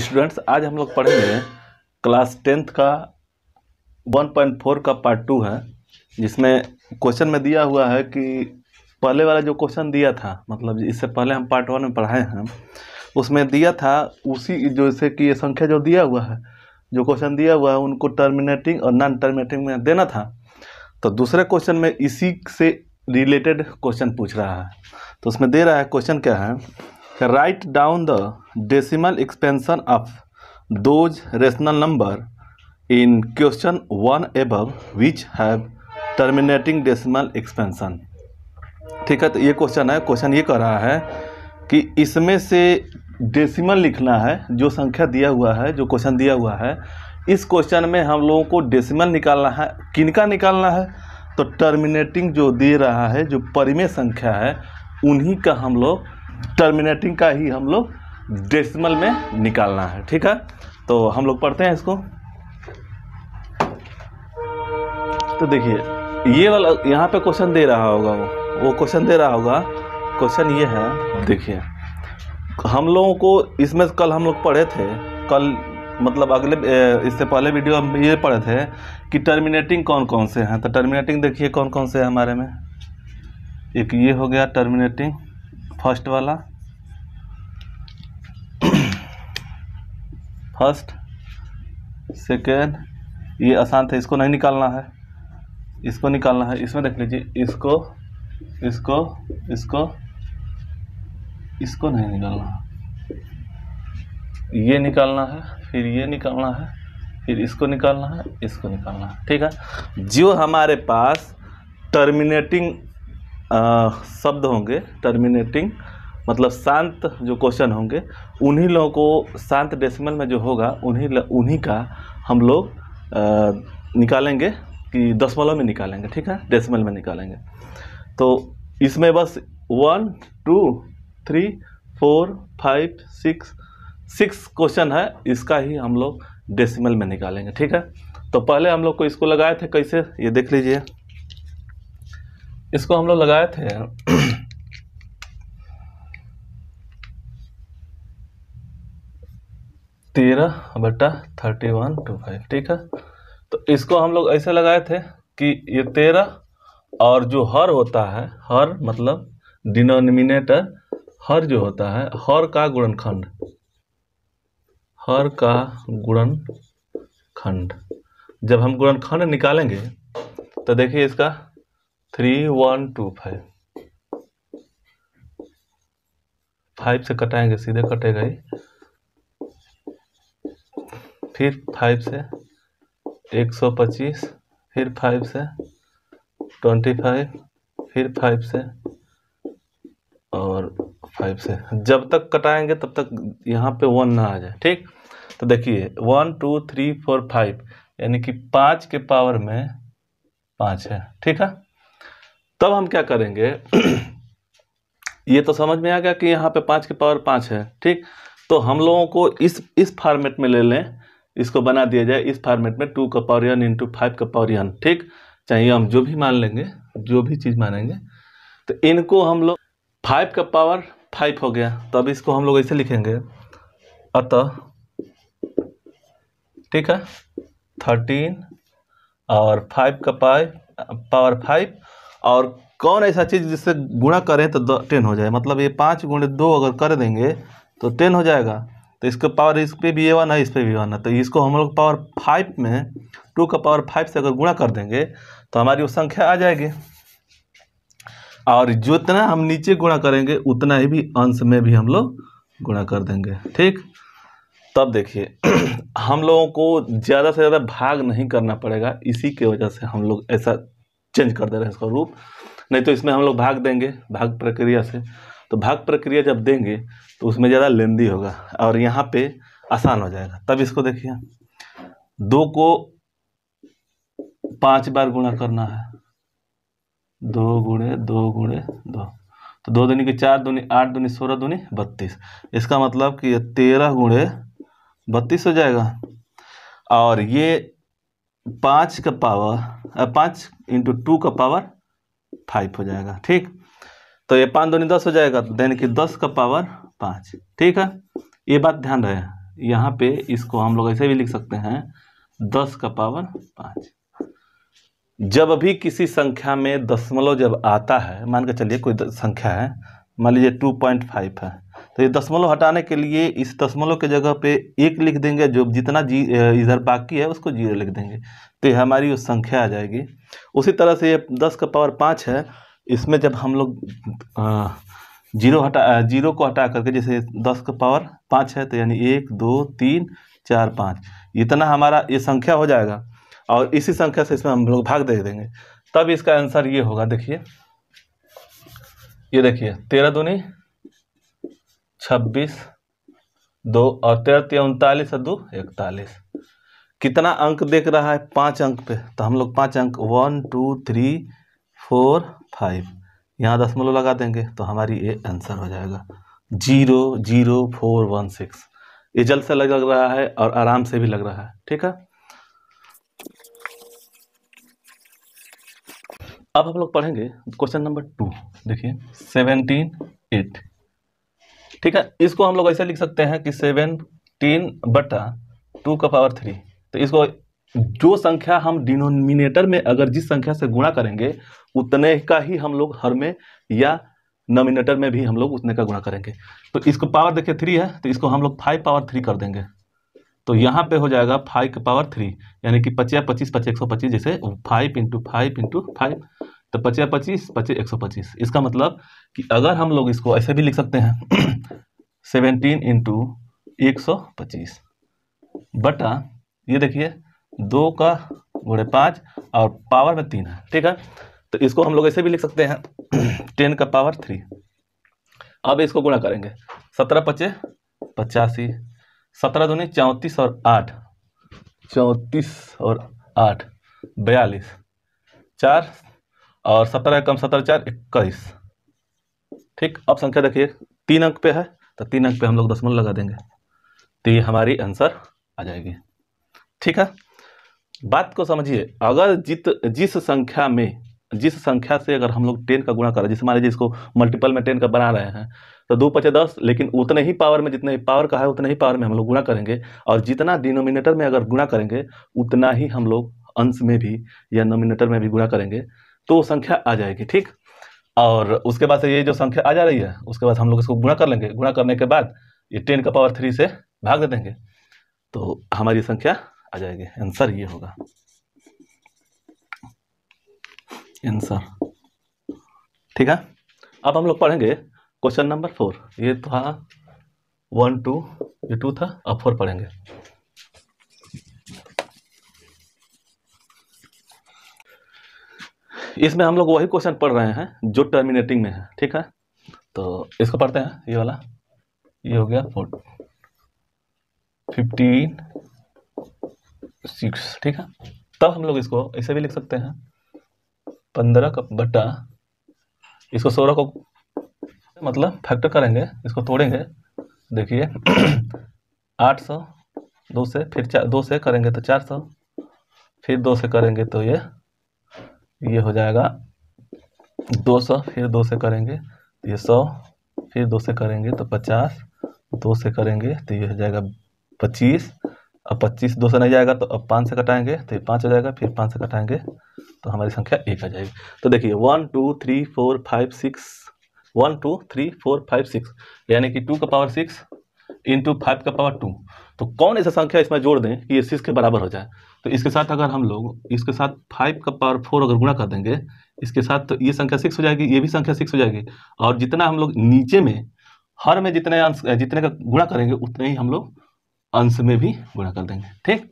students आज हम लोग पढ़ेंगे क्लास टेंथ का 1.4 का पार्ट टू है जिसमें क्वेश्चन में दिया हुआ है कि पहले वाला जो क्वेश्चन दिया था मतलब इससे पहले हम पार्ट वन में पढ़ाए हैं उसमें दिया था उसी जो जैसे कि ये संख्या जो दिया हुआ है जो क्वेश्चन दिया हुआ है उनको टर्मिनेटिंग और नॉन टर्मिनेटिंग में देना था तो दूसरे क्वेश्चन में इसी से रिलेटेड क्वेश्चन पूछ रहा है तो उसमें दे रहा है क्वेश्चन क्या है write down the decimal expansion of those rational number in question one above which have terminating decimal expansion ठीक है तो ये क्वेश्चन है क्वेश्चन ये कह रहा है कि इसमें से डेसिमल लिखना है जो संख्या दिया हुआ है जो क्वेश्चन दिया हुआ है इस क्वेश्चन में हम लोगों को डेसिमल निकालना है किनका निकालना है तो टर्मिनेटिंग जो दे रहा है जो परिमेय संख्या है उन्हीं का हम लोग टर्मिनेटिंग का ही हम लोग डेसिमल में निकालना है ठीक है तो हम लोग पढ़ते हैं इसको तो देखिए ये वाला यहाँ पे क्वेश्चन दे रहा होगा वो वो क्वेश्चन दे रहा होगा क्वेश्चन ये है देखिए हम लोगों को इसमें कल हम लोग पढ़े थे कल मतलब अगले इससे पहले वीडियो हम ये पढ़े थे कि टर्मिनेटिंग कौन कौन से हैं तो टर्मिनेटिंग देखिए कौन कौन से हैं हमारे में एक ये हो गया टर्मिनेटिंग फर्स्ट वाला फर्स्ट सेकेंड ये आसान था इसको नहीं निकालना है इसको निकालना है इसमें देख लीजिए इसको इसको इसको इसको नहीं निकालना ये निकालना है फिर ये निकालना है फिर इसको निकालना है इसको निकालना है ठीक है जो हमारे पास टर्मिनेटिंग शब्द होंगे टर्मिनेटिंग मतलब शांत जो क्वेश्चन होंगे उन्हीं लोगों को शांत डेसिमल में जो होगा उन्हीं उन्हीं का हम लोग निकालेंगे कि दसमलव में निकालेंगे ठीक है डेसिमल में निकालेंगे तो इसमें बस one two three four five six six question है इसका ही हम लोग डेसिमल में निकालेंगे ठीक है तो पहले हम लोग को इसको लगाए थे कैसे ये देख लीजिए इसको हम लोग लगाए थे तेरह बटा थर्टी वन टू फाइव ठीक है तो इसको हम लोग ऐसे लगाए थे कि ये तेरह और जो हर होता है हर मतलब डिनोमिनेटर हर जो होता है हर का गुणनखंड हर का गुणनखंड जब हम गुणनखंड निकालेंगे तो देखिए इसका three one two five five से कटाएंगे सीधे कटेगा ही फिर फाइव से एक सौ पच्चीस फिर फाइव से ट्वेंटी फाइव फिर फाइव से और फाइव से जब तक कटाएंगे तब तक यहाँ पे वन ना आ जाए ठीक तो देखिए one two three four five यानी कि पाँच के पावर में पाँच है ठीक है तब हम क्या करेंगे ये तो समझ में आ गया कि यहाँ पे पाँच के पावर पाँच है ठीक तो हम लोगों को इस इस फॉर्मेट में ले लें इसको बना दिया जाए इस फॉर्मेट में टू का पावर एन इंटू फाइव का पावर एन ठीक चाहिए हम जो भी मान लेंगे जो भी चीज़ मानेंगे तो इनको हम लोग फाइव का पावर फाइव हो गया तो अब इसको हम लोग ऐसे लिखेंगे अतः ठीक है थर्टीन और फाइव का पाइव पावर फाइव और कौन ऐसा चीज़ जिससे गुणा करें तो टेन हो जाए मतलब ये पाँच गुणे दो अगर कर देंगे तो टेन हो जाएगा तो इसको पावर इस पर भी ए वन है इस पर भी वन है तो इसको हम लोग पावर फाइव में टू का पावर फाइव से अगर गुणा कर देंगे तो हमारी वो संख्या आ जाएगी और जितना हम नीचे गुणा करेंगे उतना ही भी अंश में भी हम लोग गुणा कर देंगे ठीक तब देखिए हम लोगों को ज़्यादा से ज़्यादा भाग नहीं करना पड़ेगा इसी के वजह से हम लोग ऐसा चेंज कर दे रहे हैं इसका रूप नहीं तो इसमें हम लोग भाग देंगे भाग प्रक्रिया से तो भाग प्रक्रिया जब देंगे तो उसमें ज़्यादा लेंदी होगा और यहाँ पे आसान हो जाएगा तब इसको देखिए दो को पांच बार गुणा करना है दो गुणे दो गुणे दो तो दो दूनी की चार दूनी आठ दूनी सोलह दूनी बत्तीस इसका मतलब कि यह तेरह गुणे बत्तीस हो जाएगा और ये पाँच का पावर पाँच इंटू टू का पावर फाइव हो जाएगा ठीक तो ये पाँच दोनों दस हो जाएगा तो देन की दस का पावर पाँच ठीक है ये बात ध्यान रहे यहाँ पे इसको हम लोग ऐसे भी लिख सकते हैं दस का पावर पाँच जब भी किसी संख्या में दशमलव जब आता है मान के चलिए कोई संख्या है मान लीजिए टू पॉइंट फाइव है तो ये दशमलव हटाने के लिए इस दशमलव के जगह पे एक लिख देंगे जो जितना जी इधर बाकी है उसको जीरो लिख देंगे तो ये हमारी उस संख्या आ जाएगी उसी तरह से ये दस का पावर पाँच है इसमें जब हम लोग जीरो हटा जीरो को हटा करके जैसे दस का पावर पाँच है तो यानी एक दो तीन चार पाँच इतना हमारा ये संख्या हो जाएगा और इसी संख्या से इसमें हम लोग भाग दे देंगे तब इसका आंसर ये होगा देखिए ये देखिए तेरह दूनी छब्बीस दो और तेरह तेरह तो उनतालीस और दो इकतालीस कितना अंक देख रहा है पांच अंक पे तो हम लोग पांच अंक one two three four five यहाँ दसमलव लगा देंगे तो हमारी ये आंसर हो जाएगा zero zero four one six ये जल्द से लग रहा है और आराम से भी लग रहा है ठीक है अब हम लोग पढ़ेंगे क्वेश्चन नंबर टू देखिए सेवनटीन एट ठीक है इसको हम लोग ऐसे लिख सकते हैं कि सेवनटीन बटा टू का पावर थ्री तो इसको जो संख्या हम डिनोमिनेटर में अगर जिस संख्या से गुणा करेंगे उतने का ही हम लोग हर में या नोमिनेटर में भी हम लोग उतने का गुणा करेंगे तो इसको पावर देखिए थ्री है तो इसको हम लोग फाइव पावर थ्री कर देंगे तो यहाँ पे हो जाएगा फाइव के पावर थ्री यानी कि पचिया पच्चीस पच्चीस एक सौ पच्चीस जैसे five into five into five तो पचिया पच्चीस पच्चीस एक सौ पच्चीस इसका मतलब कि अगर हम लोग इसको ऐसे भी लिख सकते हैं सेवेंटीन इंटू एक सौ पच्चीस बटा ये देखिए दो का गुणे पाँच और पावर में तीन है ठीक है तो इसको हम लोग ऐसे भी लिख सकते हैं टेन का पावर थ्री अब इसको गुणा करेंगे सत्रह पचे पचासी सत्रह दूनी चौंतीस और आठ चौंतीस और आठ बयालीस चार और सत्रह कम सत्रह चार इक्कीस ठीक अब संख्या देखिए तीन अंक पे है तो तीन अंक पे हम लोग दसमलव लगा देंगे तो ये हमारी आंसर आ जाएगी ठीक है बात को समझिए अगर जित जिस संख्या में जिस संख्या से अगर हम लोग टेन का गुणा करें जैसे मान लीजिए इसको मल्टीपल में टेन का बना रहे हैं तो दो पचे दस लेकिन उतने ही पावर में जितने ही पावर का है उतने ही पावर में हम लोग गुणा करेंगे और जितना डिनोमिनेटर में अगर गुणा करेंगे उतना ही हम लोग अंश में भी या नोमिनेटर में भी गुणा करेंगे तो संख्या आ जाएगी ठीक और उसके बाद से ये जो संख्या आ जा रही है उसके बाद हम लोग इसको गुणा कर लेंगे गुणा करने के बाद ये टेन का पावर थ्री से भाग दे देंगे तो हमारी संख्या आ जाएगी आंसर ये होगा आंसर ठीक है अब हम लोग पढ़ेंगे क्वेश्चन नंबर फोर ये तो था वन टू ये टू था अब फोर पढ़ेंगे इसमें हम लोग वही क्वेश्चन पढ़ रहे हैं जो टर्मिनेटिंग में है ठीक है तो इसको पढ़ते हैं ये वाला ये हो गया फोर फिफ्टीन सिक्स ठीक है तब हम लोग इसको ऐसे भी लिख सकते हैं पंद्रह का बट्टा इसको सोलह को मतलब फैक्टर करेंगे इसको तोड़ेंगे देखिए आठ सौ दो से फिर चार दो से करेंगे तो चार सौ फिर दो से करेंगे तो ये ये हो जाएगा दो सौ फिर दो से करेंगे तो ये सौ फिर दो से करेंगे तो पचास दो से करेंगे तो ये हो जाएगा पच्चीस अब पच्चीस दो से नहीं जाएगा तो अब पाँच से कटाएंगे तो पाँच हो जाएगा फिर पाँच से कटाएंगे तो हमारी संख्या एक आ जाएगी तो देखिए one two three four five six one two three four five six यानी कि टू का पावर सिक्स इंटू फाइव का पावर टू तो कौन ऐसा संख्या इसमें जोड़ दें कि ये सिक्स के बराबर हो जाए तो इसके साथ अगर हम लोग इसके साथ फाइव का पावर फोर अगर गुणा कर देंगे इसके साथ तो ये संख्या सिक्स हो जाएगी ये भी संख्या सिक्स हो जाएगी और जितना हम लोग नीचे में हर में जितने जितने का गुणा करेंगे उतने ही हम लोग अंश में भी गुणा कर देंगे ठीक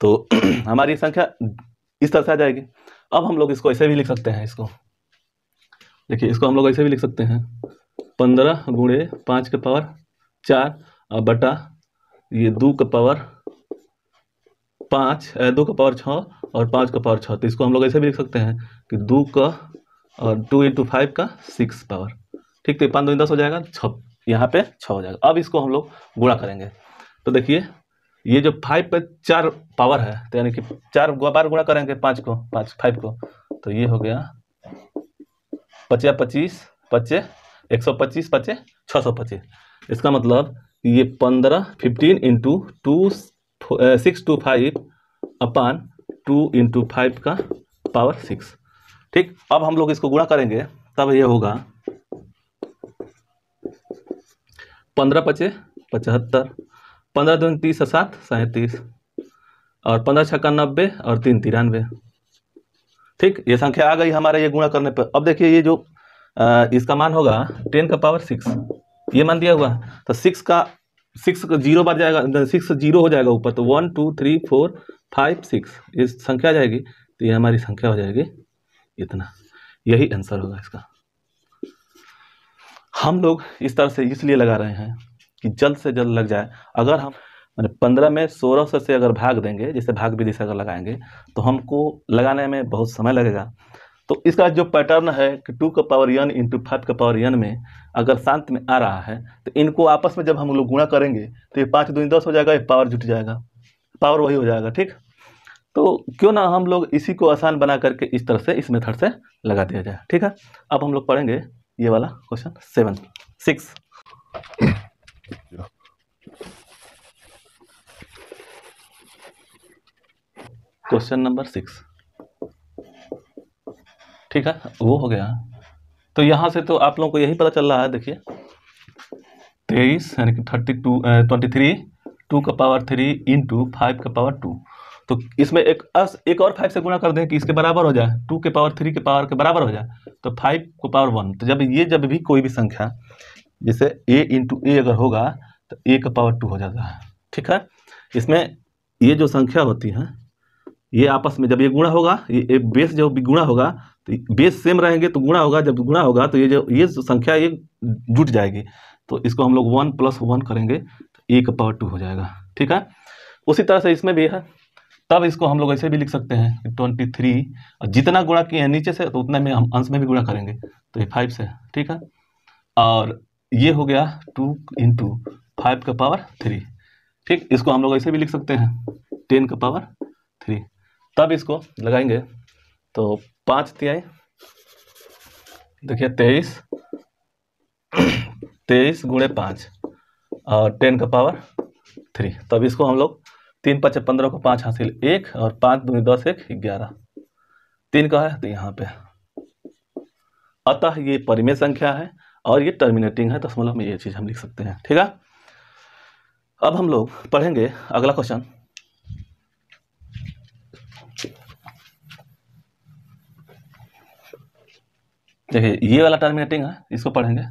तो हमारी संख्या इस तरह से आ जाएगी अब हम लोग इसको ऐसे भी लिख सकते हैं इसको देखिए इसको हम लोग ऐसे भी लिख सकते हैं पंद्रह गुणे पाँच के पावर चार बटा ये दो का पावर पाँच दो का पावर छः और पाँच का पावर छः तो इसको हम लोग ऐसे भी लिख सकते हैं कि दो का और टू इंटू फाइव का सिक्स पावर ठीक तो पाँच दो दस हो जाएगा छः यहाँ पे छः हो जाएगा अब इसको हम लोग गुणा करेंगे तो देखिए ये जो फाइव पे चार पावर है तो यानी कि चार बार गुणा करेंगे पांच को पाँच फाइव को तो ये हो गया पचे पच्चीस पच्चे एक सौ पच्चीस पच्चे छः सौ पच्चीस इसका मतलब ये पंद्रह fifteen into two six two five upon two into five का पावर सिक्स ठीक अब हम लोग इसको गुणा करेंगे तब ये होगा पंद्रह पचे पचहत्तर पंद्रह दून तीस और सात सैंतीस और पंद्रह छक्का नब्बे और तीन तिरानवे ठीक ये संख्या आ गई हमारा ये गुणा करने पर अब देखिए ये जो आ, इसका मान होगा टेन का पावर सिक्स ये मान दिया हुआ तो सिक्स का सिक्स जीरो बार जाएगा सिक्स जीरो हो जाएगा ऊपर तो one two three four five six ये संख्या आ जाएगी तो ये हमारी संख्या हो जाएगी इतना यही आंसर होगा इसका हम लोग इस तरह से इसलिए लगा रहे हैं कि जल्द से जल्द लग जाए अगर हम मैंने पंद्रह में सोलह सौ से अगर भाग देंगे जैसे भाग विधि से अगर लगाएंगे तो हमको लगाने में बहुत समय लगेगा तो इसका जो पैटर्न है कि टू का पावर यन इंटू फाइव का पावर यन में अगर शांत में आ रहा है तो इनको आपस में जब हम लोग गुणा करेंगे तो ये पाँच दूनी दस हो जाएगा ये पावर जुट जाएगा पावर वही हो जाएगा ठीक तो क्यों ना हम लोग इसी को आसान बना करके इस तरह से इस मेथड से लगा दिया जाए ठीक है अब हम लोग पढ़ेंगे ये वाला question seven six question number six ठीक है वो हो गया तो यहां से तो आप लोगों को यही पता चल रहा है देखिए तेईस यानी कि thirty two twenty three two का power three into five का पावर टू तो इसमें एक अस एक और फाइव से गुणा कर दें कि इसके बराबर हो जाए टू के पावर थ्री के पावर के बराबर हो जाए तो फाइव को पावर वन तो जब ये जब भी कोई भी संख्या जैसे ए इंटू ए अगर होगा तो ए का पावर टू हो जाता है ठीक है इसमें ये जो संख्या होती है ये आपस में जब ये गुणा होगा ये बेस जब गुणा होगा तो बेस सेम रहेंगे तो गुणा होगा जब गुणा होगा तो ये जो ये संख्या ये जुट जाएगी तो इसको हम लोग वन प्लस वन करेंगे तो ए का पावर टू हो जाएगा ठीक है उसी तरह से इसमें भी है तब इसको हम लोग ऐसे भी लिख सकते हैं ट्वेंटी थ्री और जितना गुणा किए हैं नीचे से तो उतना में हम अंश में भी गुणा करेंगे तो ये फाइव से ठीक है और ये हो गया टू इंटू फाइव का पावर थ्री ठीक इसको हम लोग ऐसे भी लिख सकते हैं टेन का पावर थ्री तब इसको लगाएंगे तो पाँच तिहाई देखिए तेईस तेईस गुणे पाँच और टेन का पावर थ्री तब इसको हम लोग तीन पचे पंद्रह को पाँच हासिल एक और पाँच दूनी दस एक ग्यारह तीन का है तो यहाँ पे अतः ये परिमेय संख्या है और ये टर्मिनेटिंग है दशमलव में ये चीज़ हम लिख सकते हैं ठीक है अब हम लोग पढ़ेंगे अगला क्वेश्चन देखिए ये वाला टर्मिनेटिंग है इसको पढ़ेंगे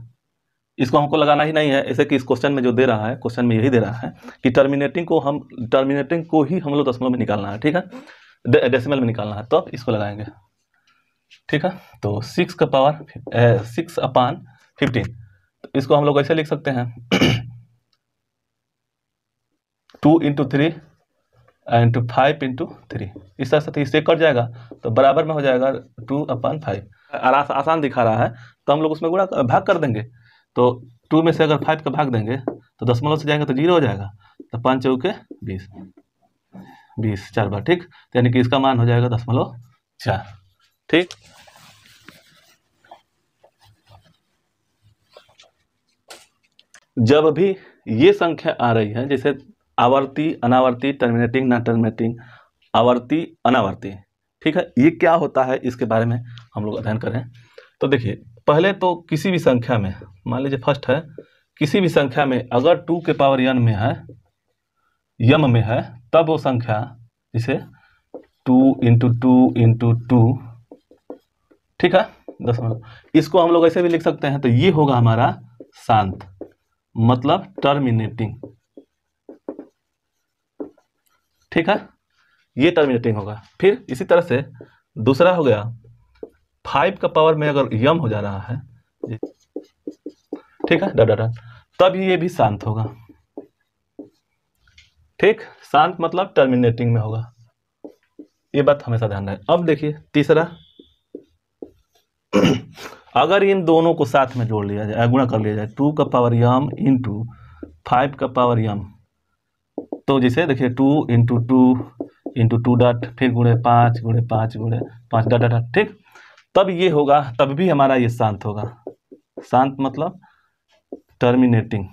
इसको हमको लगाना ही नहीं है ऐसे कि इस क्वेश्चन में जो दे रहा है क्वेश्चन में यही दे रहा है कि टर्मिनेटिंग को हम टर्मिनेटिंग को ही हम लोग दशमलव में निकालना है ठीक है डेसिमल में निकालना है तो इसको लगाएंगे ठीक है तो सिक्स का पावर सिक्स अपान फिफ्टीन इसको हम लोग ऐसे लिख सकते हैं two into three into five into three इस तरह से तो इससे कट जाएगा तो बराबर में हो जाएगा टू अपन फाइव आस, आसान दिखा रहा है तो हम लोग उसमें गुणा भाग कर देंगे तो टू में से अगर फाइव का भाग देंगे तो दसमलव से जाएंगे तो जीरो हो जाएगा तो पाँच चौके बीस बीस चार बार ठीक यानी कि इसका मान हो जाएगा दसमलव चार ठीक जब भी ये संख्या आ रही है जैसे आवर्ती अनावर्ती टर्मिनेटिंग नॉन टर्मिनेटिंग आवर्ती अनावर्ती ठीक है ये क्या होता है इसके बारे में हम लोग अध्ययन करें तो देखिए पहले तो किसी भी संख्या में मान लीजिए फर्स्ट है किसी भी संख्या में अगर टू के पावर यन में है यम में है तब वो संख्या जिसे two into two into two ठीक है दस इसको हम लोग ऐसे भी लिख सकते हैं तो ये होगा हमारा शांत मतलब टर्मिनेटिंग ठीक है ये टर्मिनेटिंग होगा फिर इसी तरह से दूसरा हो गया फाइव का पावर में अगर यम हो जा रहा है ठीक है डा डा तब ये भी शांत होगा ठीक शांत मतलब टर्मिनेटिंग में होगा ये बात हमेशा ध्यान रहे अब देखिए तीसरा अगर इन दोनों को साथ में जोड़ लिया जाए गुणा कर लिया जाए टू का पावर यम इंटू फाइव का पावर यम तो जैसे देखिए two into two into two dot फिर गुणे पाँच गुणे पाँच गुणे पाँच डॉट डॉट ठीक तब ये होगा तब भी हमारा ये शांत होगा शांत मतलब टर्मिनेटिंग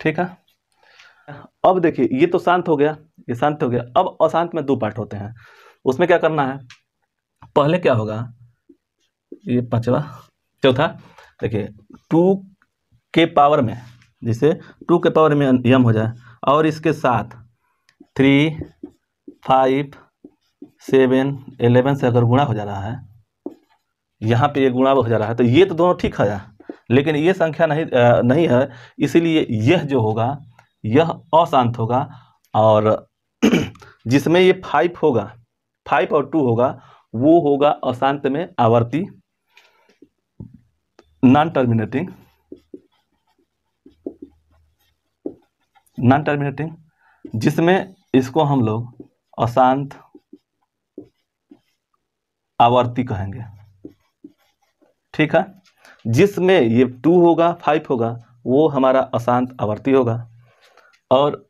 ठीक है अब देखिए ये तो शांत हो गया ये शांत हो गया अब अशांत में दो पार्ट होते हैं उसमें क्या करना है पहले क्या होगा ये पांचवा चौथा देखिए टू के पावर में जैसे टू के पावर में यम हो जाए और इसके साथ थ्री फाइव सेवन एलेवन से अगर गुणा हो जा रहा है यहाँ पे ये गुणा हो जा रहा है तो ये तो दोनों ठीक है लेकिन ये संख्या नहीं आ, नहीं है इसीलिए यह जो होगा यह अशांत होगा और जिसमें ये फाइव होगा फाइव और टू होगा वो होगा अशांत में आवर्ती नॉन टर्मिनेटिंग नॉन टर्मिनेटिंग जिसमें इसको हम लोग अशांत आवर्ती कहेंगे ठीक है जिसमें ये टू होगा फाइव होगा वो हमारा अशांत आवर्ती होगा और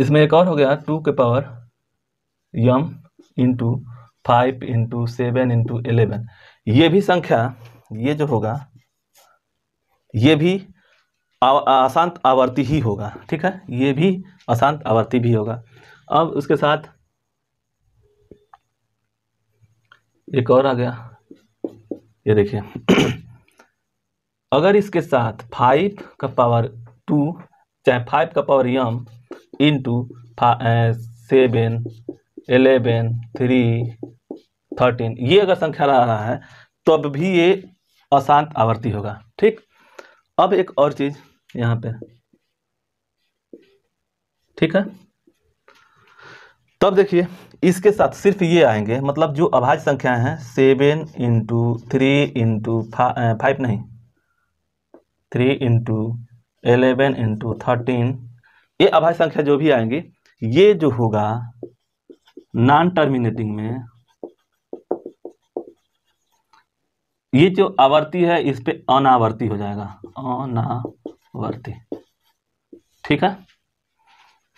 इसमें एक और हो गया टू के power M into five into seven into eleven ये भी संख्या ये जो होगा ये भी आव, अशांत आवर्ती ही होगा ठीक है ये भी अशांत आवर्ती भी होगा अब उसके साथ एक और आ गया ये देखिए अगर इसके साथ फाइव का पावर टू चाहे फाइव का power M into seven eleven three thirteen ये अगर संख्या आ रहा है तब तो भी ये अशांत आवर्ती होगा ठीक अब एक और चीज यहाँ पे ठीक है तब देखिए इसके साथ सिर्फ ये आएंगे मतलब जो अभाज्य संख्याएं हैं seven into three into five नहीं three into eleven into thirteen ये अभाज्य संख्या जो भी आएंगी ये जो होगा नॉन टर्मिनेटिंग में ये जो आवर्ती है इस पे अनावर्ती हो जाएगा अनावर्ती ठीक है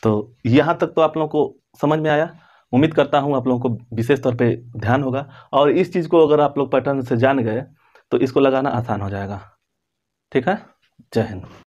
तो यहां तक तो आप लोगों को समझ में आया उम्मीद करता हूं आप लोगों को विशेष तौर पे ध्यान होगा और इस चीज़ को अगर आप लोग पैटर्न से जान गए तो इसको लगाना आसान हो जाएगा ठीक है जय हिंद